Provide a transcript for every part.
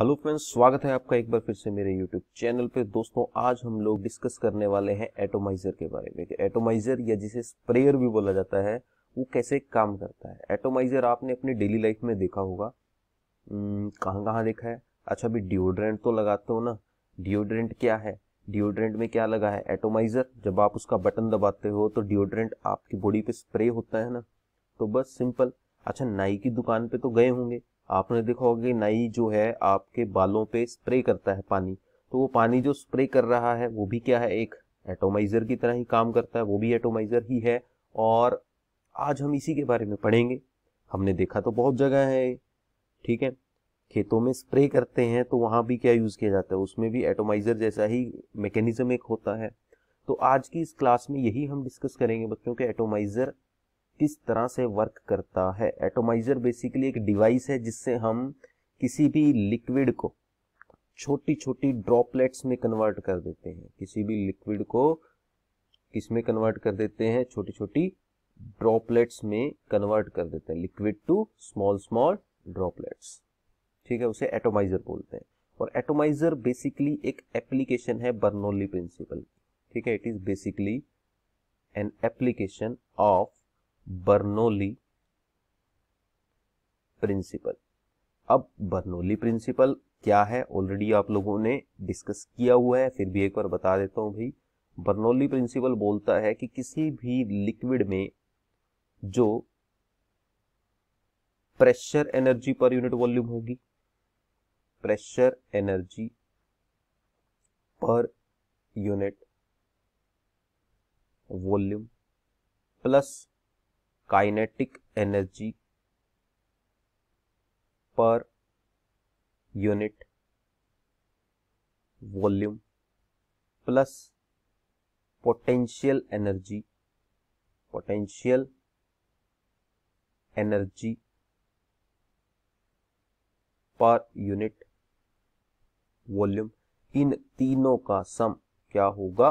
hello friends स्वागत है आपका एक बार फिर से मेरे यूट्यूब चैनल पे दोस्तों आज हम लोग डिस्कस करने वाले हैं एटोमाइजर के बारे में एटोमाइजर या जिसे स्प्रेयर भी बोला जाता है वो कैसे काम करता है एटोमाइजर आपने अपनी डेली लाइफ में देखा होगा कहाँ कहाँ देखा है अच्छा भी डिओड्रेंट तो लगाते हो ना डिओड्रेंट क्या है डिओड्रेंट में क्या लगा है एटोमाइजर जब आप उसका बटन दबाते हो तो डिओड्रेंट आपकी बॉडी पे स्प्रे होता है ना तो बस सिंपल अच्छा नाई की दुकान पे तो गए होंगे आपने देखा होगा नाई जो है आपके बालों पे स्प्रे करता है पानी तो वो पानी जो स्प्रे कर रहा है वो भी क्या है एक एटोमाइज़र की तरह ही काम करता है वो भी एटोमाइज़र ही है और आज हम इसी के बारे में पढ़ेंगे हमने देखा तो बहुत जगह है ठीक है खेतों में स्प्रे करते हैं तो वहाँ भी क्या यूज़ किया जाता है उसमें भी एटोमाइज़र जैसा ही मैकेनिज्म एक होता है तो आज की इस क्लास में यही हम डिस्कस करेंगे बच्चों के एटोमाइज़र किस तरह से वर्क करता है एटोमाइजर बेसिकली एक डिवाइस है जिससे हम किसी भी लिक्विड को छोटी छोटी ड्रॉपलेट्स में कन्वर्ट कर देते हैं किसी भी लिक्विड को किस में कन्वर्ट कर देते हैं छोटी छोटी ड्रॉपलेट्स में कन्वर्ट कर देते हैं liquid to small small droplets ठीक है उसे एटोमाइजर बोलते हैं और एटोमाइजर बेसिकली एक एप्लीकेशन है बर्नोली प्रिंसिपल ठीक है it is basically an application of Bernoulli principle अब बर्नोली प्रिंसिपल क्या है ऑलरेडी आप लोगों ने डिस्कस किया हुआ है फिर भी एक बार बता देता हूं भाई बर्नोली प्रिंसिपल बोलता है कि किसी भी लिक्विड में जो pressure energy per unit volume होगी pressure energy per unit volume plus kinetic energy per unit volume plus potential energy potential energy per unit volume इन तीनों का सम क्या होगा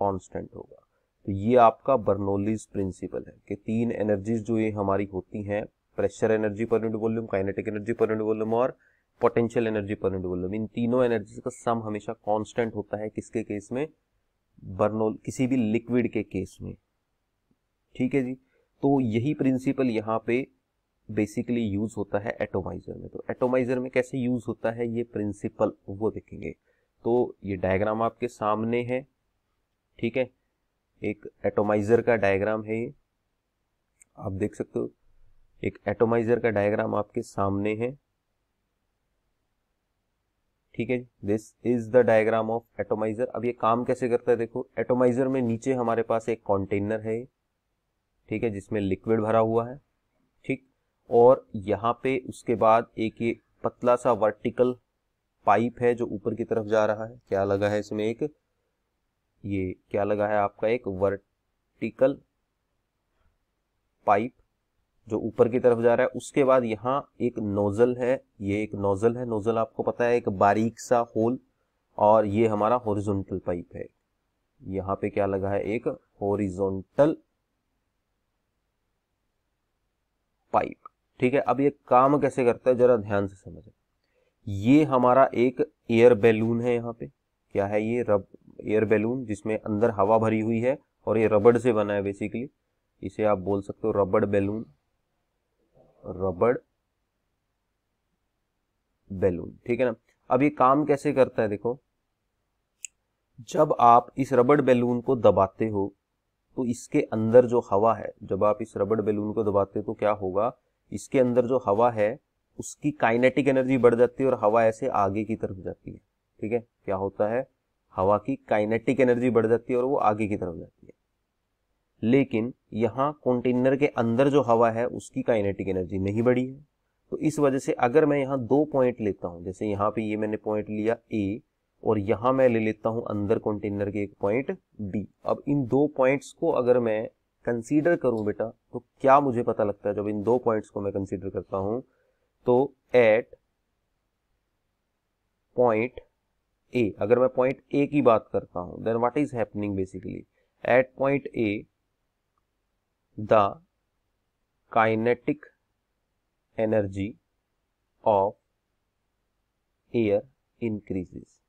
कांस्टेंट होगा तो ये आपका बर्नोलीज प्रिंसिपल है कि तीन एनर्जीज जो ये हमारी होती हैं pressure energy per unit volume kinetic energy per unit volume और potential energy per unit volume इन तीनों एनर्जी का सम हमेशा कांस्टेंट होता है किसके केस में बर्नोल किसी भी लिक्विड के केस में ठीक है जी तो यही प्रिंसिपल यहाँ पे बेसिकली यूज होता है एटोमाइजर में तो एटोमाइजर में कैसे यूज होता है ये प्रिंसिपल वो देखेंगे तो ये डायग्राम आपके सामने है ठीक है एक एटोमाइज़र का डायग्राम है ये आप देख सकते हो एक एटोमाइज़र का डायग्राम आपके सामने है ठीक है this is the diagram of atomiser अब ये काम कैसे करता है देखो एटोमाइजर में नीचे हमारे पास एक कंटेनर है ठीक है जिसमें लिक्विड भरा हुआ है ठीक और यहाँ पे उसके बाद एक ये पतला सा वर्टिकल पाइप है जो ऊपर की तरफ जा रहा है क्या लगा है इसमें एक ये क्या लगा है आपका एक वर्टिकल पाइप जो ऊपर की तरफ जा रहा है उसके बाद यहाँ एक नोजल है ये एक नोजल है नोजल आपको पता है एक बारीक सा होल और ये हमारा हॉरिजॉन्टल पाइप है यहाँ पे क्या लगा है एक हॉरिजॉन्टल पाइप ठीक है अब ये काम कैसे करता है जरा ध्यान से समझे ये हमारा एक एयर बैलून है यहाँ पे क्या है ये रब एयर बैलून जिसमें अंदर हवा भरी हुई है और ये रबड़ से बना है बेसिकली इसे आप बोल सकते हो रबड़ बैलून रबड़ बैलून ठीक है ना अब ये काम कैसे करता है देखो जब आप इस रबड़ बैलून को दबाते हो तो इसके अंदर जो हवा है जब आप इस रबड़ बैलून को दबाते हो तो क्या होगा इसके अंदर जो हवा है उसकी काइनेटिक एनर्जी बढ़ जाती है और हवा ऐसे आगे की तरफ जाती है ठीक है क्या होता है हवा की काइनेटिक एनर्जी बढ़ जाती है और वो आगे की तरफ जाती है लेकिन यहाँ कंटेनर के अंदर जो हवा है उसकी काइनेटिक एनर्जी नहीं बढ़ी है तो इस वजह से अगर मैं यहाँ दो पॉइंट लेता हूँ जैसे यहाँ पे ये मैंने पॉइंट लिया ए और यहाँ मैं ले लेता हूँ अंदर कंटेनर के एक पॉइंट बी अब इन दो पॉइंट्स को अगर मैं कंसीडर करूँ बेटा तो क्या मुझे पता लगता है जब इन दो पॉइंट्स को मैं कंसीडर करता हूँ तो एट पॉइंट ए अगर मैं पॉइंट ए की बात करता हूं then what is happening basically at point A the kinetic energy of air increases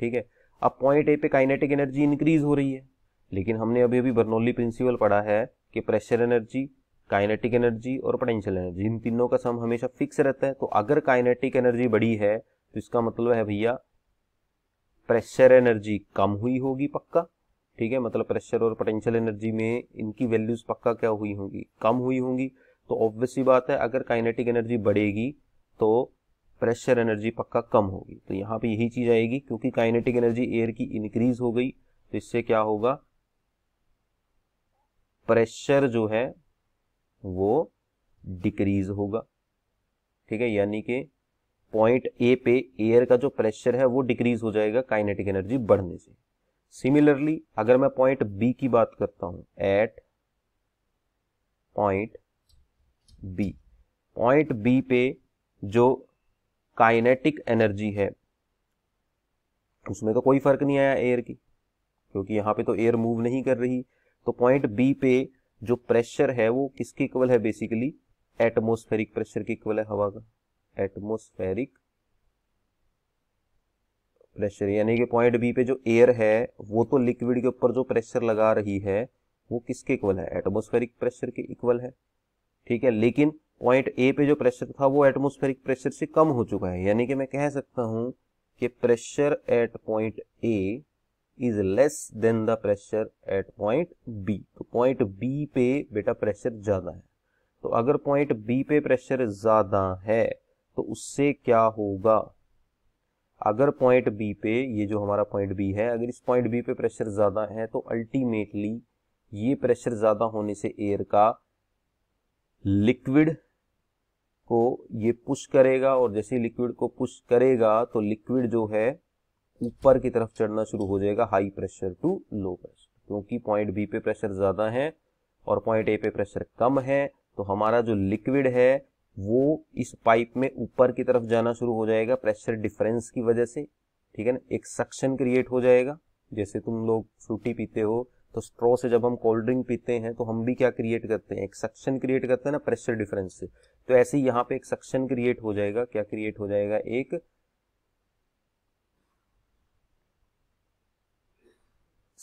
ठीक है अब पॉइंट ए पे काइनेटिक एनर्जी इंक्रीज हो रही है लेकिन हमने अभी अभी बर्नौली प्रिंसिपल पढ़ा है कि प्रेशर एनर्जी काइनेटिक एनर्जी और पोटेंशियल एनर्जी इन तीनों का सम हमेशा फिक्स रहता है तो अगर काइनेटिक एनर्जी बड़ी है तो इसका मतलब है भैया प्रेशर एनर्जी कम हुई होगी पक्का ठीक है मतलब प्रेशर और पोटेंशियल एनर्जी में इनकी वैल्यूज पक्का क्या हुई होंगी कम हुई होंगी तो ऑब्वियसली बात है अगर काइनेटिक एनर्जी बढ़ेगी तो प्रेशर एनर्जी पक्का कम होगी तो यहाँ पे यही चीज आएगी क्योंकि काइनेटिक एनर्जी एयर की इंक्रीज हो गई तो इससे क्या होगा प्रेशर जो है वो डिक्रीज होगा ठीक है यानी कि पॉइंट ए पे एयर का जो प्रेशर है वो डिक्रीज हो जाएगा काइनेटिक एनर्जी बढ़ने से सिमिलरली अगर मैं पॉइंट बी की बात करता हूं at point B point B पे जो काइनेटिक एनर्जी है उसमें तो कोई फर्क नहीं आया एयर की क्योंकि यहां पे तो एयर मूव नहीं कर रही तो पॉइंट बी पे जो प्रेशर है वो किसके इक्वल है बेसिकली एटमोस्फेरिक प्रेशर के इक्वल है हवा का एटमोस्फेरिक प्रेशर यानी कि पॉइंट बी पे जो एयर है वो तो लिक्विड के ऊपर जो प्रेशर लगा रही है वो किसके इक्वल है एटमोस्फेरिक प्रेशर के इक्वल है ठीक है लेकिन पॉइंट ए पे जो प्रेशर था वो एटमोस्फेरिक प्रेशर से कम हो चुका है यानी कि मैं कह सकता हूं कि pressure at point A is less than the pressure at point B तो पॉइंट बी पे बेटा प्रेशर ज्यादा है तो अगर पॉइंट बी पे प्रेशर ज्यादा है तो उससे क्या होगा अगर पॉइंट बी पे ये जो हमारा पॉइंट बी है अगर इस पॉइंट बी पे प्रेशर ज़्यादा है तो अल्टीमेटली ये प्रेशर ज़्यादा होने से एयर का लिक्विड को ये पुश करेगा और जैसे लिक्विड को पुश करेगा तो लिक्विड जो है ऊपर की तरफ चढ़ना शुरू हो जाएगा high pressure to low pressure क्योंकि पॉइंट बी पे प्रेशर ज़्यादा है और पॉइंट ए पे प्रेशर कम है तो हमारा जो लिक्विड है वो इस पाइप में ऊपर की तरफ जाना शुरू हो जाएगा प्रेशर डिफरेंस की वजह से ठीक है ना एक सक्शन क्रिएट हो जाएगा जैसे तुम लोग फ्रूटी पीते हो तो स्ट्रॉ से जब हम कोल्ड ड्रिंक पीते हैं तो हम भी क्या क्रिएट करते हैं एक सक्शन क्रिएट करते हैं ना प्रेशर डिफरेंस से तो ऐसे ही यहाँ पे एक सक्शन क्रिएट हो जाएगा क्या क्रिएट हो जाएगा एक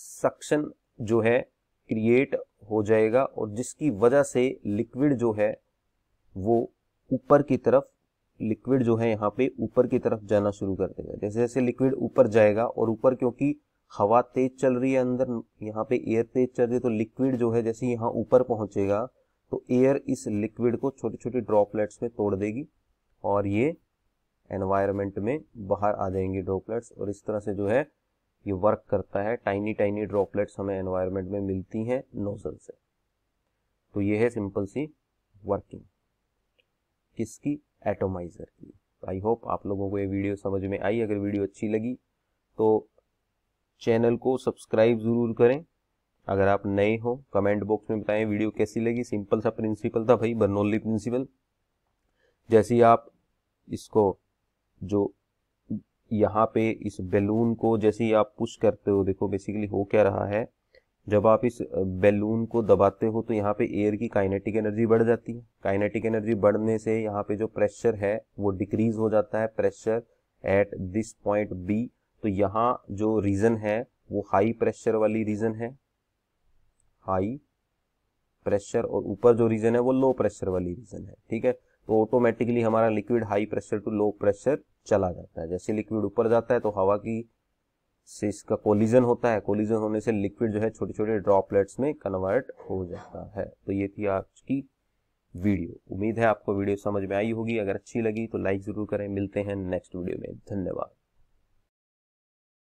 सक्शन जो है क्रिएट हो जाएगा और जिसकी वजह से लिक्विड जो है वो ऊपर की तरफ लिक्विड जो है यहाँ पे ऊपर की तरफ जाना शुरू कर देगा जैसे जैसे लिक्विड ऊपर जाएगा और ऊपर क्योंकि हवा तेज चल रही है अंदर यहाँ पे एयर तेज चल रही है तो लिक्विड जो है जैसे यहाँ ऊपर पहुंचेगा तो एयर इस लिक्विड को छोटे छोटे ड्रॉपलेट्स में तोड़ देगी और ये एनवायरमेंट में बाहर आ जाएंगे ड्रॉपलेट्स और इस तरह से जो है ये वर्क करता है टाइनी टाइनी ड्रॉपलेट्स हमें एनवायरमेंट में मिलती हैं नोजल से तो ये है सिंपल सी वर्किंग किसकी एटोमाइज़र की आई होप आप लोगों को ये वीडियो समझ में आई अगर वीडियो अच्छी लगी तो चैनल को सब्सक्राइब ज़रूर करें अगर आप नए हो कमेंट बॉक्स में बताएं वीडियो कैसी लगी सिंपल सा प्रिंसिपल था भाई बर्नौली प्रिंसिपल जैसे आप इसको जो यहाँ पे इस बैलून को जैसे ही आप पुश करते हो देखो बेसिकली हो क्या रहा है जब आप इस बैलून को दबाते हो तो यहाँ पे एयर की काइनेटिक एनर्जी बढ़ जाती है काइनेटिक एनर्जी बढ़ने से यहाँ पे जो प्रेशर है वो डिक्रीज हो जाता है pressure at this point B तो यहाँ जो रीजन है वो हाई प्रेशर वाली रीजन है हाई प्रेशर और ऊपर जो रीजन है वो लो प्रेशर वाली रीजन है ठीक है तो ऑटोमेटिकली हमारा liquid high pressure to low pressure चला जाता है जैसे लिक्विड ऊपर जाता है तो हवा की से इसका कोलिजन होता है कोलिजन होने से लिक्विड जो है छोटे छोटे ड्रॉपलेट्स में कन्वर्ट हो जाता है तो ये थी आज की वीडियो उम्मीद है आपको वीडियो समझ में आई होगी अगर अच्छी लगी तो लाइक ज़रूर करें मिलते हैं नेक्स्ट वीडियो में धन्यवाद